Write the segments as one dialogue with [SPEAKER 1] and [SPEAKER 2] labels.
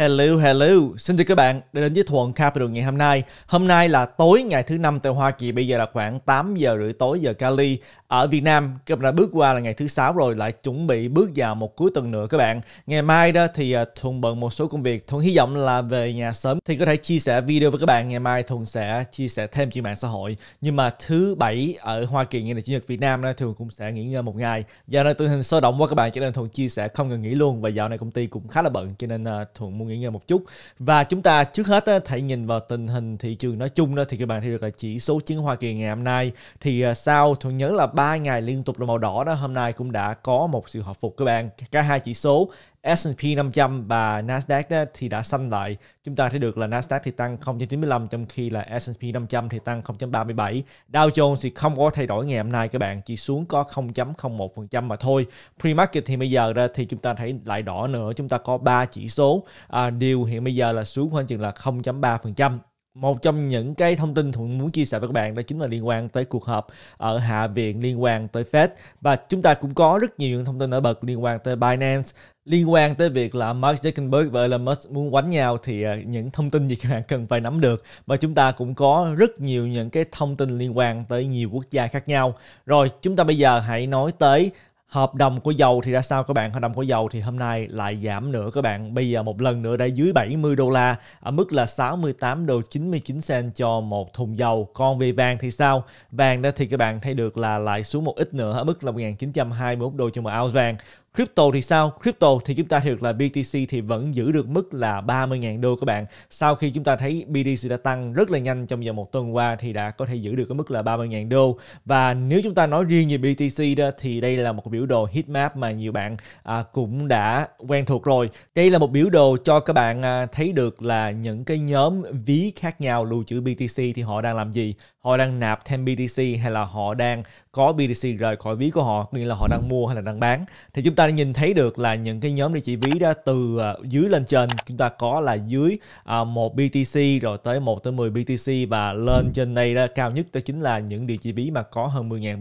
[SPEAKER 1] Hello, hello. Xin chào các bạn đã đến với Thuận Capital ngày hôm nay. Hôm nay là tối ngày thứ năm tại Hoa Kỳ, bây giờ là khoảng 8 giờ rưỡi tối giờ Cali. Ở Việt Nam, các bạn đã bước qua là ngày thứ sáu rồi, lại chuẩn bị bước vào một cuối tuần nữa các bạn. Ngày mai đó thì à, Thuận bận một số công việc. Thuận hy vọng là về nhà sớm thì có thể chia sẻ video với các bạn. Ngày mai Thuận sẽ chia sẻ thêm trên mạng xã hội. Nhưng mà thứ bảy ở Hoa Kỳ ngày là Chủ nhật Việt Nam đó, Thuận cũng sẽ nghỉ ngơi một ngày. Do nên tình hình sôi động quá các bạn, cho nên Thuận chia sẻ không ngừng nghỉ luôn. Và dạo này công ty cũng khá là bận, cho nên à, Thuận muốn nghỉ ngơi một chút và chúng ta trước hết hãy nhìn vào tình hình thị trường nói chung đó thì các bạn thấy được là chỉ số chứng khoán Hoa Kỳ ngày hôm nay thì à, sau thuận nhớ là 3 ngày liên tục là màu đỏ đó hôm nay cũng đã có một sự hồi phục các bạn cả hai chỉ số S&P 500 và Nasdaq đó thì đã xanh lại. Chúng ta thấy được là Nasdaq thì tăng 0.95 trong khi là S&P 500 thì tăng 0.37. Dow Jones thì không có thay đổi ngày hôm nay các bạn, chỉ xuống có 0.01% mà thôi. Pre-market thì bây giờ ra thì chúng ta thấy lại đỏ nữa, chúng ta có ba chỉ số à, điều hiện bây giờ là xuống khoảng chừng là 0.3% một trong những cái thông tin thuận muốn chia sẻ với các bạn đó chính là liên quan tới cuộc họp ở hạ viện liên quan tới Fed và chúng ta cũng có rất nhiều những thông tin nổi bật liên quan tới Binance liên quan tới việc là Mark Zuckerberg và Elon Musk muốn quánh nhau thì ờ, những thông tin gì các bạn cần phải nắm được và chúng ta cũng có rất nhiều những cái thông tin liên quan tới nhiều quốc gia khác nhau rồi chúng ta bây giờ hãy nói tới Hợp đồng của dầu thì ra sao các bạn? Hợp đồng của dầu thì hôm nay lại giảm nữa các bạn. Bây giờ một lần nữa đã dưới 70 đô la ở mức là 68 đô 99 cent cho một thùng dầu. Còn về vàng thì sao? Vàng đó thì các bạn thấy được là lại xuống một ít nữa ở mức là 1921 đô cho một ounce vàng. Crypto thì sao? Crypto thì chúng ta được là BTC thì vẫn giữ được mức là 30.000 đô các bạn. Sau khi chúng ta thấy BTC đã tăng rất là nhanh trong vòng một tuần qua thì đã có thể giữ được cái mức là 30.000 đô. Và nếu chúng ta nói riêng về BTC đó thì đây là một biểu đồ heat map mà nhiều bạn à, cũng đã quen thuộc rồi. Đây là một biểu đồ cho các bạn à, thấy được là những cái nhóm ví khác nhau lưu trữ BTC thì họ đang làm gì? Họ đang nạp thêm BTC hay là họ đang có BTC rời khỏi ví của họ nghĩa là họ đang mua hay là đang bán thì chúng ta nhìn thấy được là những cái nhóm địa chỉ ví đó từ à, dưới lên trên chúng ta có là dưới à, một BTC rồi tới 1 tới 10 BTC và lên trên này đó cao nhất đó chính là những địa chỉ ví mà có hơn 10.000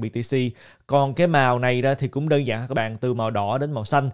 [SPEAKER 1] BTC còn cái màu này đó thì cũng đơn giản các bạn từ màu đỏ đến màu xanh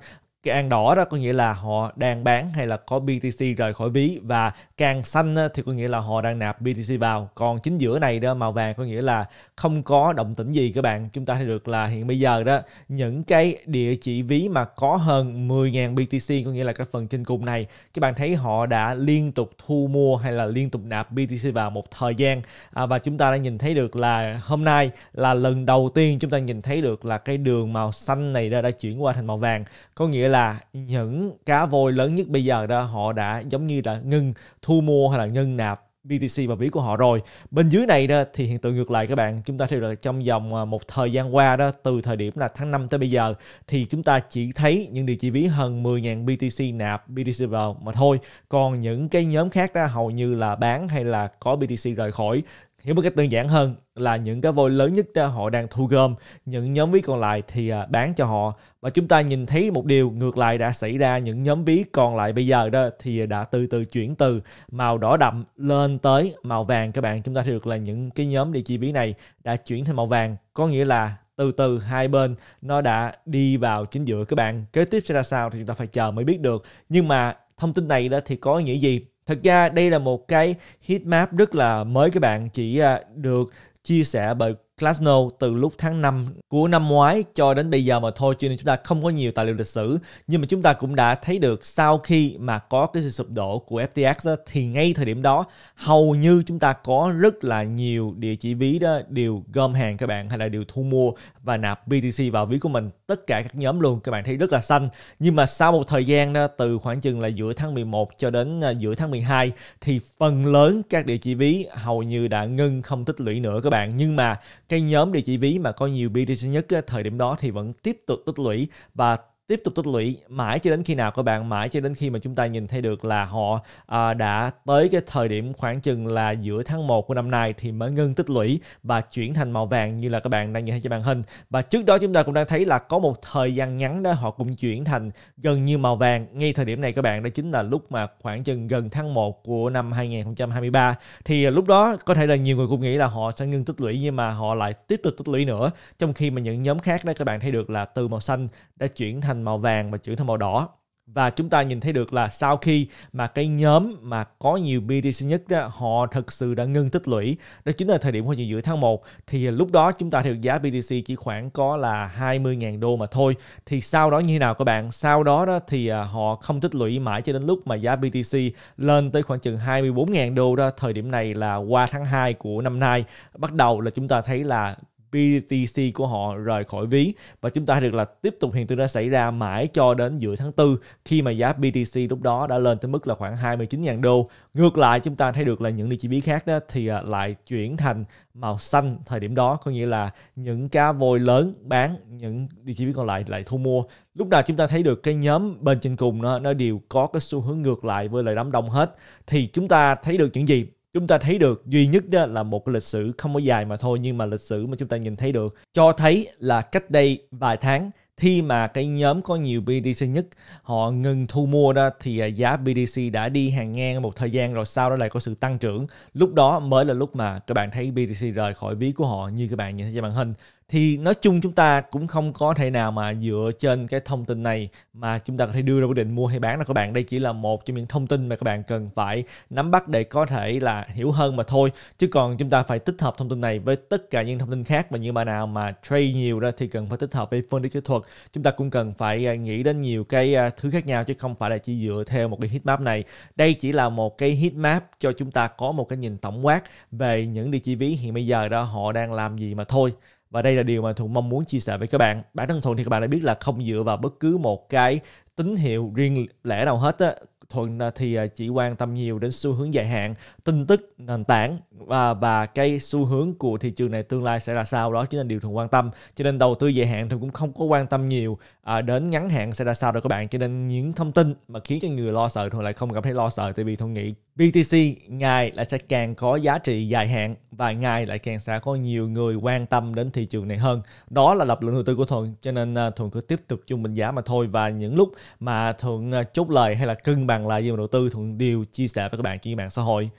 [SPEAKER 1] cái an đỏ đó có nghĩa là họ đang bán hay là có BTC rời khỏi ví và càng xanh thì có nghĩa là họ đang nạp BTC vào còn chính giữa này đó màu vàng có nghĩa là không có động tĩnh gì các bạn chúng ta thấy được là hiện bây giờ đó những cái địa chỉ ví mà có hơn 10.000 BTC có nghĩa là cái phần trên cùng này các bạn thấy họ đã liên tục thu mua hay là liên tục nạp BTC vào một thời gian à, và chúng ta đã nhìn thấy được là hôm nay là lần đầu tiên chúng ta nhìn thấy được là cái đường màu xanh này đã, đã chuyển qua thành màu vàng có nghĩa là là những cá voi lớn nhất bây giờ đó họ đã giống như là ngưng thu mua hay là ngưng nạp BTC và ví của họ rồi. Bên dưới này đó thì hiện tượng ngược lại các bạn, chúng ta thấy là trong vòng à, một thời gian qua đó từ thời điểm là tháng 5 tới bây giờ thì chúng ta chỉ thấy những địa chỉ ví hơn 10.000 BTC nạp BTC vào mà thôi. Còn những cái nhóm khác đó hầu như là bán hay là có BTC rời khỏi hiểu một cách đơn giản hơn là những cái vôi lớn nhất họ đang thu gom những nhóm ví còn lại thì à, bán cho họ và chúng ta nhìn thấy một điều ngược lại đã xảy ra những nhóm ví còn lại bây giờ đó thì đã từ từ chuyển từ màu đỏ đậm lên tới màu vàng các bạn chúng ta thấy được là những cái nhóm địa chỉ ví này đã chuyển thành màu vàng có nghĩa là từ từ hai bên nó đã đi vào chính giữa các bạn kế tiếp sẽ ra sao thì chúng ta phải chờ mới biết được nhưng mà thông tin này đó thì có nghĩa gì Thật ra đây là một cái heat map rất là mới các bạn chỉ à, được chia sẻ bởi Glasno từ lúc tháng 5 của năm ngoái cho đến bây giờ mà thôi cho nên chúng ta không có nhiều tài liệu lịch sử nhưng mà chúng ta cũng đã thấy được sau khi mà có cái sự sụp đổ của FTX đó, thì ngay thời điểm đó hầu như chúng ta có rất là nhiều địa chỉ ví đó đều gom hàng các bạn hay là đều thu mua và nạp BTC vào ví của mình tất cả các nhóm luôn các bạn thấy rất là xanh nhưng mà sau một thời gian đó từ khoảng chừng là giữa tháng 11 cho đến à, giữa tháng 12 thì phần lớn các địa chỉ ví hầu như đã ngưng không tích lũy nữa các bạn nhưng mà cái nhóm địa chỉ ví mà có nhiều BTC nhất thời điểm đó thì vẫn tiếp tục tích lũy và tiếp tục tích lũy mãi cho đến khi nào các bạn mãi cho đến khi mà chúng ta nhìn thấy được là họ à, đã tới cái thời điểm khoảng chừng là giữa tháng 1 của năm nay thì mới ngưng tích lũy và chuyển thành màu vàng như là các bạn đang nhìn thấy trên màn hình và trước đó chúng ta cũng đang thấy là có một thời gian ngắn đó họ cũng chuyển thành gần như màu vàng ngay thời điểm này các bạn đó chính là lúc mà khoảng chừng gần tháng 1 của năm 2023 thì lúc đó có thể là nhiều người cũng nghĩ là họ sẽ ngưng tích lũy nhưng mà họ lại tiếp tục tích lũy nữa trong khi mà những nhóm khác đó các bạn thấy được là từ màu xanh đã chuyển thành thành màu vàng và chuyển thành màu đỏ và chúng ta nhìn thấy được là sau khi mà cái nhóm mà có nhiều BTC nhất đó, họ thực sự đã ngưng tích lũy đó chính là thời điểm khoảng giữa tháng 1 thì lúc đó chúng ta được giá BTC chỉ khoảng có là 20.000 đô mà thôi thì sau đó như thế nào các bạn sau đó đó thì à, họ không tích lũy mãi cho đến lúc mà giá BTC lên tới khoảng chừng 24.000 đô đó thời điểm này là qua tháng 2 của năm nay bắt đầu là chúng ta thấy là BTC của họ rời khỏi ví và chúng ta được là tiếp tục hiện tượng đã xảy ra mãi cho đến giữa tháng 4 khi mà giá BTC lúc đó đã lên tới mức là khoảng 29.000 đô. Ngược lại chúng ta thấy được là những địa chỉ ví khác đó thì à, lại chuyển thành màu xanh thời điểm đó có nghĩa là những cá voi lớn bán những địa chỉ ví còn lại lại thu mua lúc nào chúng ta thấy được cái nhóm bên trên cùng nó nó đều có cái xu hướng ngược lại với lời đám đông hết thì chúng ta thấy được những gì chúng ta thấy được duy nhất đó là một cái lịch sử không có dài mà thôi nhưng mà lịch sử mà chúng ta nhìn thấy được cho thấy là cách đây vài tháng khi mà cái nhóm có nhiều BDC nhất họ ngừng thu mua đó thì à, giá BDC đã đi hàng ngang một thời gian rồi sau đó lại có sự tăng trưởng lúc đó mới là lúc mà các bạn thấy BDC rời khỏi ví của họ như các bạn nhìn thấy trên màn hình thì nói chung chúng ta cũng không có thể nào mà dựa trên cái thông tin này mà chúng ta có thể đưa ra quyết định mua hay bán đâu các bạn đây chỉ là một trong những thông tin mà các bạn cần phải nắm bắt để có thể là hiểu hơn mà thôi chứ còn chúng ta phải tích hợp thông tin này với tất cả những thông tin khác và như bạn nào mà trade nhiều ra thì cần phải tích hợp với phân tích kỹ thuật chúng ta cũng cần phải à, nghĩ đến nhiều cái à, thứ khác nhau chứ không phải là chỉ dựa theo một cái map này đây chỉ là một cái map cho chúng ta có một cái nhìn tổng quát về những địa chỉ ví hiện bây giờ đó họ đang làm gì mà thôi và đây là điều mà Thuận mong muốn chia sẻ với các bạn. Bản thân Thuận thì các bạn đã biết là không dựa vào bất cứ một cái tín hiệu riêng lẻ nào hết á. Thuận thì à, chỉ quan tâm nhiều đến xu hướng dài hạn, tin tức nền tảng và và cái xu hướng của thị trường này tương lai sẽ là sao đó chính là điều thường quan tâm. Cho nên đầu tư dài hạn thì cũng không có quan tâm nhiều à, đến ngắn hạn sẽ ra sao đâu các bạn. Cho nên những thông tin mà khiến cho người lo sợ thường lại không cảm thấy lo sợ tại vì thuần nghĩ BTC ngày lại sẽ càng có giá trị dài hạn và ngày lại càng sẽ có nhiều người quan tâm đến thị trường này hơn. Đó là lập luận đầu tư của thuần. cho nên à, thuần cứ tiếp tục chung bình giá mà thôi và những lúc mà thuần chốt lời hay là cân bằng bằng là dân đầu tư thuận điều chia sẻ với các bạn trên mạng xã hội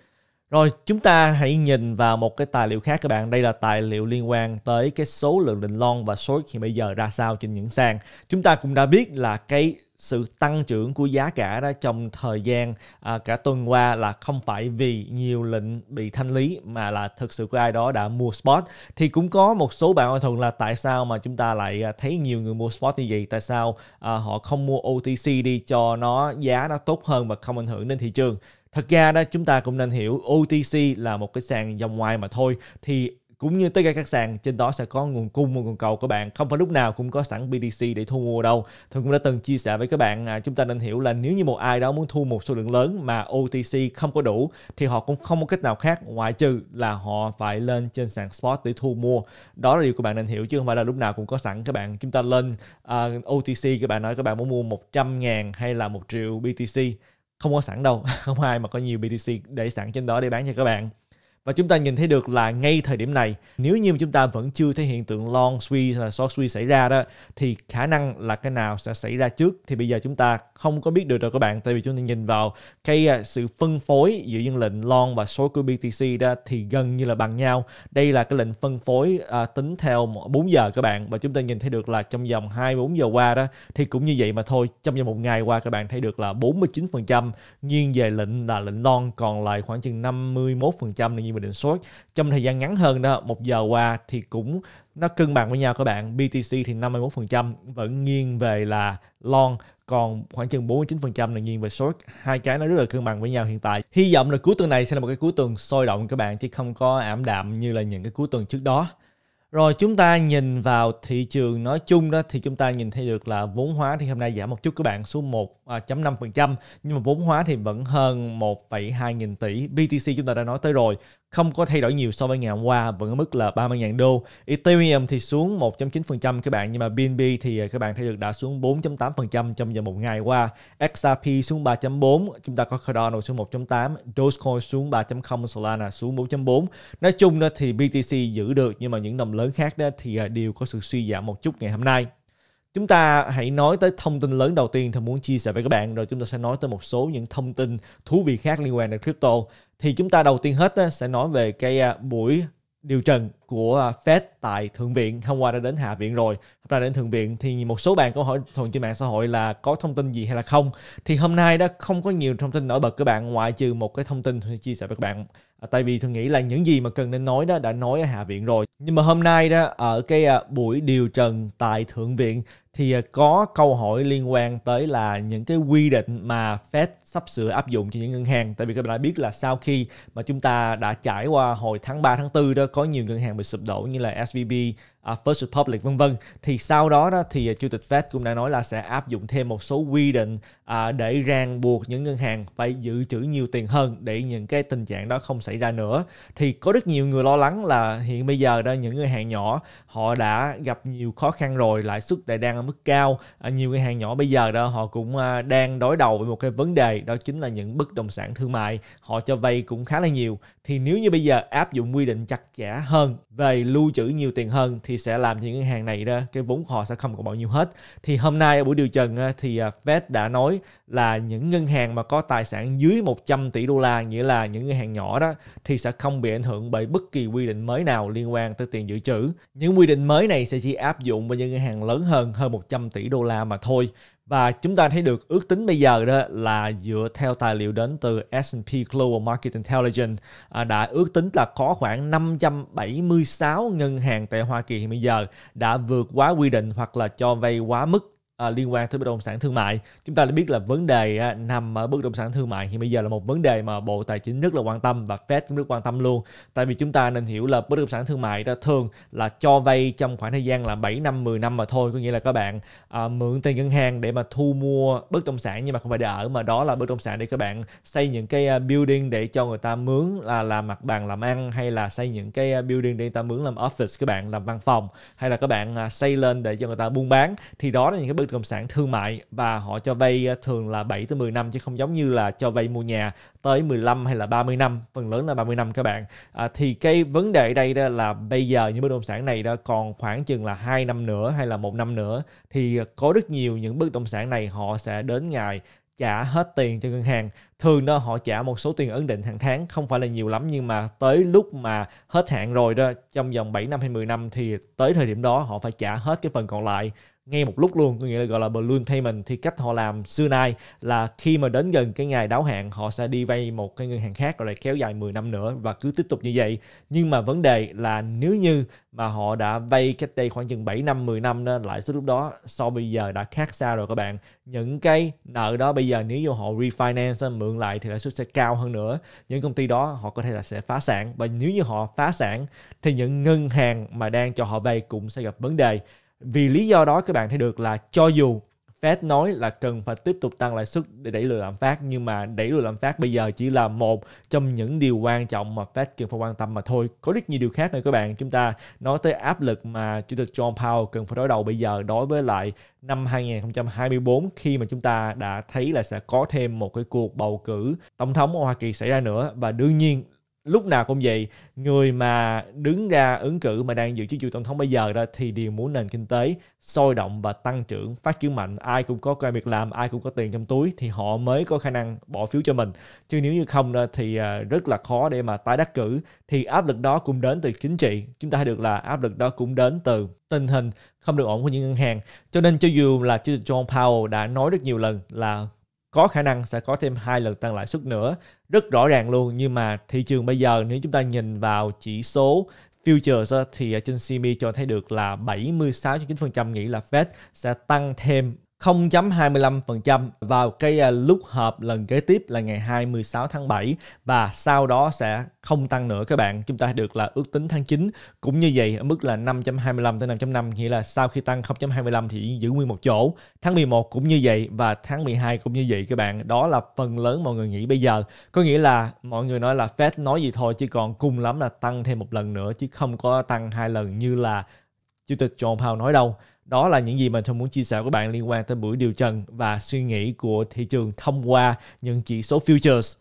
[SPEAKER 1] rồi chúng ta hãy nhìn vào một cái tài liệu khác các bạn đây là tài liệu liên quan tới cái số lượng định lon và số hiện bây giờ ra sao trên những sàn chúng ta cũng đã biết là cái sự tăng trưởng của giá cả đó trong thời gian à, cả tuần qua là không phải vì nhiều lệnh bị thanh lý mà là thực sự có ai đó đã mua spot thì cũng có một số bạn hỏi thường là tại sao mà chúng ta lại à, thấy nhiều người mua spot như vậy tại sao à, họ không mua OTC đi cho nó giá nó tốt hơn và không ảnh hưởng đến thị trường Thật ra đó chúng ta cũng nên hiểu OTC là một cái sàn dòng ngoài mà thôi thì cũng như tất cả các sàn trên đó sẽ có nguồn cung và nguồn cầu của bạn không phải lúc nào cũng có sẵn BTC để thu mua đâu thường cũng đã từng chia sẻ với các bạn à, chúng ta nên hiểu là nếu như một ai đó muốn thu một số lượng lớn mà OTC không có đủ thì họ cũng không có cách nào khác ngoại trừ là họ phải lên trên sàn spot để thu mua đó là điều các bạn nên hiểu chứ không phải là lúc nào cũng có sẵn các bạn chúng ta lên uh, à, OTC các bạn nói các bạn muốn mua 100 ngàn hay là một triệu BTC không có sẵn đâu không ai mà có nhiều BTC để sẵn trên đó để bán cho các bạn và chúng ta nhìn thấy được là ngay thời điểm này, nếu như mà chúng ta vẫn chưa thấy hiện tượng long squeeze hay là short squeeze xảy ra đó, thì khả năng là cái nào sẽ xảy ra trước thì bây giờ chúng ta không có biết được rồi các bạn. Tại vì chúng ta nhìn vào cái à, sự phân phối giữa những lệnh long và short của BTC đó thì gần như là bằng nhau. Đây là cái lệnh phân phối à, tính theo 4 giờ các bạn và chúng ta nhìn thấy được là trong vòng 24 giờ qua đó thì cũng như vậy mà thôi. Trong vòng một ngày qua các bạn thấy được là 49% nghiêng về lệnh là lệnh long còn lại khoảng chừng 51% là như và định số trong thời gian ngắn hơn đó một giờ qua thì cũng nó cân bằng với nhau các bạn BTC thì 51% vẫn nghiêng về là long còn khoảng chừng 49% là nghiêng về short hai cái nó rất là cân bằng với nhau hiện tại hy vọng là cuối tuần này sẽ là một cái cuối tuần sôi động các bạn chứ không có ảm đạm như là những cái cuối tuần trước đó rồi chúng ta nhìn vào thị trường nói chung đó thì chúng ta nhìn thấy được là vốn hóa thì hôm nay giảm một chút các bạn xuống 1.5% à, nhưng mà vốn hóa thì vẫn hơn 1,2 nghìn tỷ. BTC chúng ta đã nói tới rồi không có thay đổi nhiều so với ngày hôm qua vẫn ở mức là 30.000 đô. Ethereum thì xuống 1.9% các bạn nhưng mà BNB thì à, các bạn thấy được đã xuống 4.8% trong vòng một ngày qua. XRP xuống 3.4, chúng ta có Cardano xuống 1.8, Dogecoin xuống 3.0, Solana xuống 4.4. Nói chung đó thì BTC giữ được nhưng mà những đồng lớn khác đó thì à, đều có sự suy giảm một chút ngày hôm nay. Chúng ta hãy nói tới thông tin lớn đầu tiên Thơm muốn chia sẻ với các bạn rồi chúng ta sẽ nói tới một số những thông tin thú vị khác liên quan đến crypto. Thì chúng ta đầu tiên hết sẽ nói về cái à, buổi điều trần của à, Fed tại Thượng viện hôm qua đã đến Hạ viện rồi hôm nay đến Thượng viện thì một số bạn có hỏi thuận trên mạng xã hội là có thông tin gì hay là không thì hôm nay đã không có nhiều thông tin nổi bật các bạn ngoại trừ một cái thông tin chia sẻ với các bạn à, tại vì tôi nghĩ là những gì mà cần nên nói đó đã nói ở Hạ viện rồi nhưng mà hôm nay đó ở cái à, buổi điều trần tại Thượng viện thì có câu hỏi liên quan tới là những cái quy định mà Fed sắp sửa áp dụng cho những ngân hàng tại vì các bạn đã biết là sau khi mà chúng ta đã trải qua hồi tháng 3 tháng 4 đó có nhiều ngân hàng bị sụp đổ như là SVB À, First Republic vân vân thì sau đó đó thì chủ tịch Fed cũng đã nói là sẽ áp dụng thêm một số quy định à, để ràng buộc những ngân hàng phải dự trữ nhiều tiền hơn để những cái tình trạng đó không xảy ra nữa thì có rất nhiều người lo lắng là hiện bây giờ đó những ngân hàng nhỏ họ đã gặp nhiều khó khăn rồi lãi suất lại đang ở mức cao à, nhiều ngân hàng nhỏ bây giờ đó họ cũng à, đang đối đầu với một cái vấn đề đó chính là những bất động sản thương mại họ cho vay cũng khá là nhiều thì nếu như bây giờ áp dụng quy định chặt chẽ hơn về lưu trữ nhiều tiền hơn thì sẽ làm những ngân hàng này đó cái vốn họ sẽ không còn bao nhiêu hết thì hôm nay ở buổi điều trần thì à, Fed đã nói là những ngân hàng mà có tài sản dưới 100 tỷ đô la nghĩa là những ngân hàng nhỏ đó thì sẽ không bị ảnh hưởng bởi bất kỳ quy định mới nào liên quan tới tiền dự trữ những quy định mới này sẽ chỉ áp dụng với những ngân hàng lớn hơn hơn 100 tỷ đô la mà thôi và chúng ta thấy được ước tính bây giờ đó là dựa theo tài liệu đến từ S&P Global Market Intelligence à, đã ước tính là có khoảng 576 ngân hàng tại Hoa Kỳ hiện bây giờ đã vượt quá quy định hoặc là cho vay quá mức à, liên quan tới bất động sản thương mại chúng ta đã biết là vấn đề à, nằm ở bất động sản thương mại thì bây giờ là một vấn đề mà bộ tài chính rất là quan tâm và Fed cũng rất quan tâm luôn tại vì chúng ta nên hiểu là bất động sản thương mại đó thường là cho vay trong khoảng thời gian là 7 năm 10 năm mà thôi có nghĩa là các bạn à, mượn tiền ngân hàng để mà thu mua bất động sản nhưng mà không phải để ở mà đó là bất động sản để các bạn xây những cái à, building để cho người ta mướn là làm mặt bằng làm ăn hay là xây những cái à, building để người ta mướn làm office các bạn làm văn phòng hay là các bạn à, xây lên để cho người ta buôn bán thì đó là những cái bất tư cộng sản thương mại và họ cho vay ờ, thường là 7 tới 10 năm chứ không giống như là cho vay mua nhà tới 15 hay là 30 năm, phần lớn là 30 năm các bạn. À, thì cái vấn đề đây đó là bây giờ những bất động sản này đó còn khoảng chừng là 2 năm nữa hay là một năm nữa thì có rất nhiều những bất động sản này họ sẽ đến ngày trả hết tiền cho ngân hàng thường đó họ trả một số tiền ấn định hàng tháng không phải là nhiều lắm nhưng mà tới lúc mà hết hạn rồi đó trong vòng 7 năm hay 10 năm thì tới thời điểm đó họ phải trả hết cái phần còn lại ngay một lúc luôn có nghĩa là gọi là balloon payment thì cách họ làm xưa nay là khi mà đến gần cái ngày đáo hạn họ sẽ đi vay một cái ngân hàng khác rồi lại kéo dài 10 năm nữa và cứ tiếp tục như vậy nhưng mà vấn đề là nếu như mà họ đã vay cách đây khoảng chừng 7 năm 10 năm đó, lãi suất lúc đó so bây giờ đã khác xa rồi các bạn những cái nợ đó bây giờ nếu như họ refinance mượn lại thì lãi suất sẽ cao hơn nữa những công ty đó họ có thể là sẽ phá sản và nếu như họ phá sản thì những ngân hàng mà đang cho họ vay cũng sẽ gặp vấn đề vì lý do đó các bạn thấy được là cho dù Fed nói là cần phải tiếp tục tăng lãi suất để đẩy lùi lạm phát nhưng mà đẩy lùi lạm phát bây giờ chỉ là một trong những điều quan trọng mà Fed cần phải quan tâm mà thôi. Có rất nhiều điều khác nữa các bạn. Chúng ta nói tới áp lực mà Chủ tịch John Powell cần phải đối đầu bây giờ đối với lại năm 2024 khi mà chúng ta đã thấy là sẽ có thêm một cái cuộc bầu cử tổng thống ở Hoa Kỳ xảy ra nữa và đương nhiên lúc nào cũng vậy người mà đứng ra ứng cử mà đang giữ chức vụ tổng thống bây giờ đó thì đều muốn nền kinh tế sôi động và tăng trưởng phát triển mạnh ai cũng có công việc làm ai cũng có tiền trong túi thì họ mới có khả năng bỏ phiếu cho mình chứ nếu như không đó thì à, rất là khó để mà tái đắc cử thì áp lực đó cũng đến từ chính trị chúng ta thấy được là áp lực đó cũng đến từ tình hình không được ổn của những ngân hàng cho nên cho dù là John Powell đã nói rất nhiều lần là có khả năng sẽ có thêm hai lần tăng lãi suất nữa rất rõ ràng luôn nhưng mà thị trường bây giờ nếu chúng ta nhìn vào chỉ số futures thì trên CME cho thấy được là 76,9% nghĩ là Fed sẽ tăng thêm 0.25% vào cái à, lúc hợp lần kế tiếp là ngày 26 tháng 7 và sau đó sẽ không tăng nữa các bạn. Chúng ta được là ước tính tháng 9 cũng như vậy ở mức là 5.25 tới 5.5 nghĩa là sau khi tăng 0.25 thì giữ nguyên một chỗ. Tháng 11 cũng như vậy và tháng 12 cũng như vậy các bạn. Đó là phần lớn mọi người nghĩ bây giờ. Có nghĩa là mọi người nói là Fed nói gì thôi chứ còn cùng lắm là tăng thêm một lần nữa chứ không có tăng hai lần như là Chủ tịch John Powell nói đâu đó là những gì mình thông muốn chia sẻ với bạn liên quan tới buổi điều trần và suy nghĩ của thị trường thông qua những chỉ số futures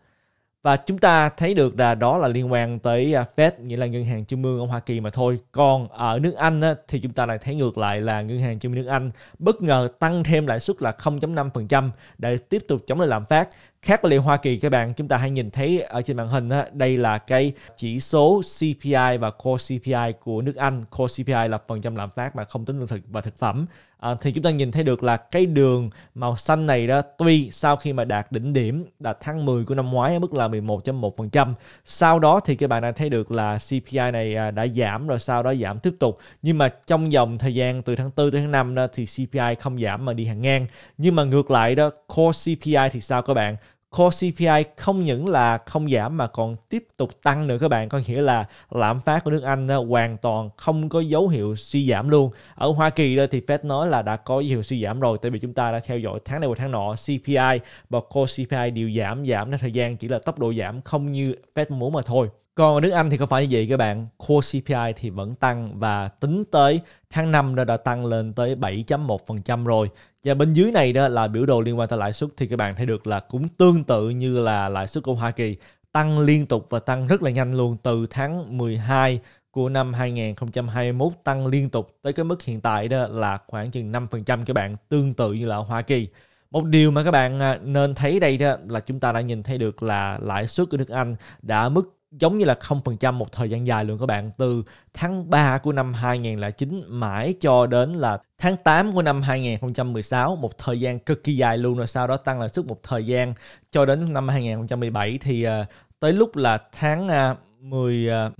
[SPEAKER 1] và chúng ta thấy được là đó là liên quan tới à, Fed nghĩa là ngân hàng trung ương ở Hoa Kỳ mà thôi còn ở nước Anh á, thì chúng ta lại thấy ngược lại là ngân hàng trung ương nước Anh bất ngờ tăng thêm lãi suất là 0.5% để tiếp tục chống lại lạm phát khác với lại Hoa Kỳ các bạn chúng ta hãy nhìn thấy ở trên màn hình á, đây là cái chỉ số CPI và Core CPI của nước Anh Core CPI là phần trăm lạm phát mà không tính lương thực và thực phẩm à, thì chúng ta nhìn thấy được là cái đường màu xanh này đó tuy sau khi mà đạt đỉnh điểm đạt tháng 10 của năm ngoái ở mức là 11.1% sau đó thì các bạn đã thấy được là CPI này à, đã giảm rồi sau đó giảm tiếp tục nhưng mà trong dòng thời gian từ tháng 4 tới tháng 5 đó thì CPI không giảm mà đi hàng ngang nhưng mà ngược lại đó core CPI thì sao các bạn core CPI không những là không giảm mà còn tiếp tục tăng nữa các bạn có nghĩa là lạm phát của nước Anh ờ, hoàn toàn không có dấu hiệu suy giảm luôn ở Hoa Kỳ thì Fed nói là đã có dấu hiệu suy giảm rồi tại vì chúng ta đã theo dõi tháng này qua tháng nọ CPI và core CPI đều giảm giảm theo thời gian chỉ là tốc độ giảm không như Fed muốn mà thôi còn ở nước Anh thì không phải như vậy các bạn. Core CPI thì vẫn tăng và tính tới tháng 5 đó đã tăng lên tới 7.1% rồi. Và bên dưới này đó là biểu đồ liên quan tới lãi suất thì các bạn thấy được là cũng tương tự như là lãi suất của Hoa Kỳ tăng liên tục và tăng rất là nhanh luôn từ tháng 12 của năm 2021 tăng liên tục tới cái mức hiện tại đó là khoảng chừng 5% các bạn tương tự như là Hoa Kỳ. Một điều mà các bạn à, nên thấy đây đó là chúng ta đã nhìn thấy được là lãi suất của nước Anh đã mức giống như là 0% một thời gian dài luôn các bạn từ tháng 3 của năm 2009 mãi cho đến là tháng 8 của năm 2016 một thời gian cực kỳ dài luôn rồi sau đó tăng lãi suất một thời gian cho đến năm 2017 thì ờ, tới lúc là tháng à, 11 à,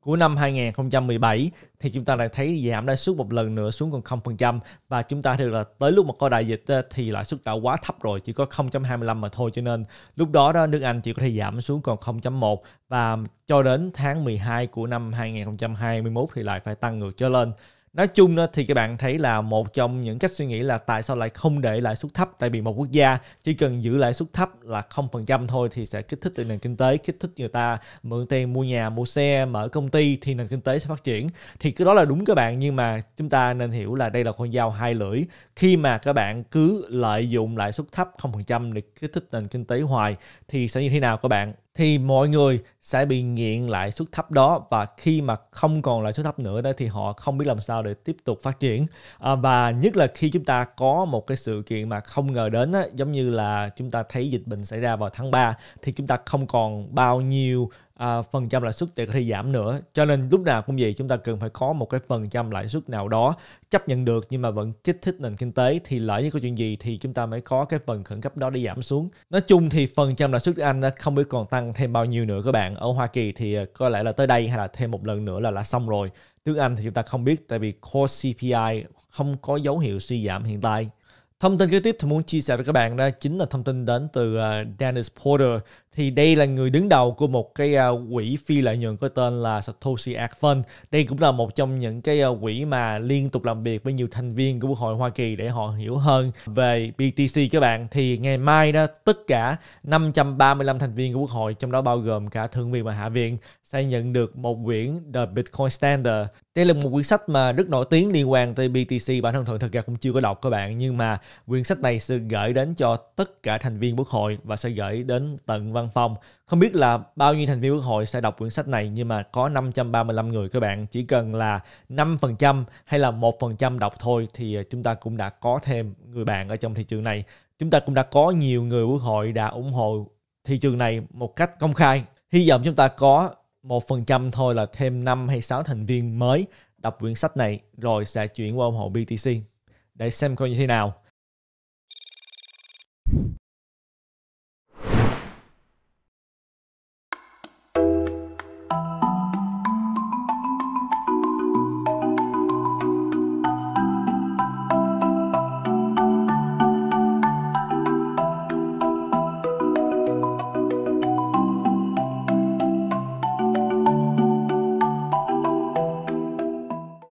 [SPEAKER 1] của năm 2017 thì chúng ta lại thấy giảm lãi suất một lần nữa xuống còn 0% và chúng ta được là tới lúc mà có đại dịch thì lãi suất đã quá thấp rồi chỉ có 0.25 mà thôi cho nên lúc đó đó nước Anh chỉ có thể giảm xuống còn 0.1 và cho đến tháng 12 của năm 2021 thì lại phải tăng ngược trở lên nói chung thì các bạn thấy là một trong những cách suy nghĩ là tại sao lại không để lãi suất thấp tại vì một quốc gia chỉ cần giữ lãi suất thấp là không phần trăm thôi thì sẽ kích thích được nền kinh tế kích thích người ta mượn tiền mua nhà mua xe mở công ty thì nền kinh tế sẽ phát triển thì cái đó là đúng các bạn nhưng mà chúng ta nên hiểu là đây là con dao hai lưỡi khi mà các bạn cứ lợi dụng lãi suất thấp không phần trăm để kích thích nền kinh tế hoài thì sẽ như thế nào các bạn thì mọi người sẽ bị nghiện lại suất thấp đó và khi mà không còn lại suất thấp nữa đó thì họ không biết làm sao để tiếp tục phát triển à, và nhất là khi chúng ta có một cái sự kiện mà không ngờ đến á, giống như là chúng ta thấy dịch bệnh xảy ra vào tháng 3 thì chúng ta không còn bao nhiêu à, phần trăm lãi suất để có thể giảm nữa cho nên lúc nào cũng vậy chúng ta cần phải có một cái phần trăm lãi suất nào đó chấp nhận được nhưng mà vẫn kích thích nền kinh tế thì lỡ như có chuyện gì thì chúng ta mới có cái phần khẩn cấp đó để giảm xuống nói chung thì phần trăm lãi suất anh không biết còn tăng thêm bao nhiêu nữa các bạn ở Hoa Kỳ thì à, có lẽ là tới đây hay là thêm một lần nữa là là xong rồi tiếng Anh thì chúng ta không biết tại vì core CPI không có dấu hiệu suy giảm hiện tại Thông tin kế tiếp tôi muốn chia sẻ với các bạn đó chính là thông tin đến từ à, Dennis Porter thì đây là người đứng đầu của một cái à, quỹ phi lợi nhuận có tên là Satoshi Art Fund. Đây cũng là một trong những cái à, quỹ mà liên tục làm việc với nhiều thành viên của Quốc hội Hoa Kỳ để họ hiểu hơn về BTC các bạn. Thì ngày mai đó tất cả 535 thành viên của Quốc hội trong đó bao gồm cả Thượng viện và Hạ viện sẽ nhận được một quyển The Bitcoin Standard. Đây là một quyển sách mà rất nổi tiếng liên quan tới BTC. Bản thân Thuận thật ra cũng chưa có đọc các bạn nhưng mà quyển sách này sẽ gửi đến cho tất cả thành viên Quốc hội và sẽ gửi đến tận văn văn phòng. Không biết là bao nhiêu thành viên quốc hội sẽ đọc quyển sách này nhưng mà có 535 người các bạn chỉ cần là 5% hay là 1% đọc thôi thì ờ, chúng ta cũng đã có thêm người bạn ở trong thị trường này. Chúng ta cũng đã có nhiều người quốc hội đã ủng hộ thị trường này một cách công khai. Hy vọng chúng ta có 1% thôi là thêm 5 hay 6 thành viên mới đọc quyển sách này rồi sẽ chuyển qua ủng hộ BTC để xem coi như thế nào.